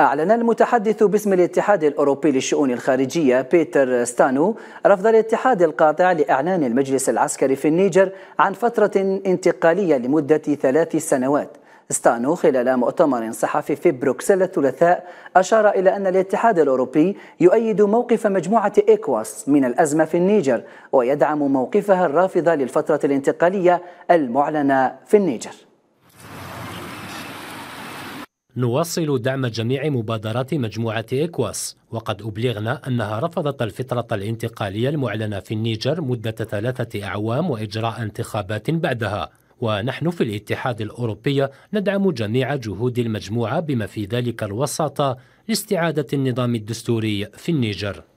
أعلن المتحدث باسم الاتحاد الأوروبي للشؤون الخارجية بيتر ستانو رفض الاتحاد القاطع لإعلان المجلس العسكري في النيجر عن فترة انتقالية لمدة ثلاث سنوات ستانو خلال مؤتمر صحفي في بروكسل الثلاثاء أشار إلى أن الاتحاد الأوروبي يؤيد موقف مجموعة إيكواس من الأزمة في النيجر ويدعم موقفها الرافض للفترة الانتقالية المعلنة في النيجر نواصل دعم جميع مبادرات مجموعة إكواس وقد أبلغنا أنها رفضت الفترة الانتقالية المعلنة في النيجر مدة ثلاثة أعوام وإجراء انتخابات بعدها ونحن في الاتحاد الأوروبي ندعم جميع جهود المجموعة بما في ذلك الوساطة لاستعادة النظام الدستوري في النيجر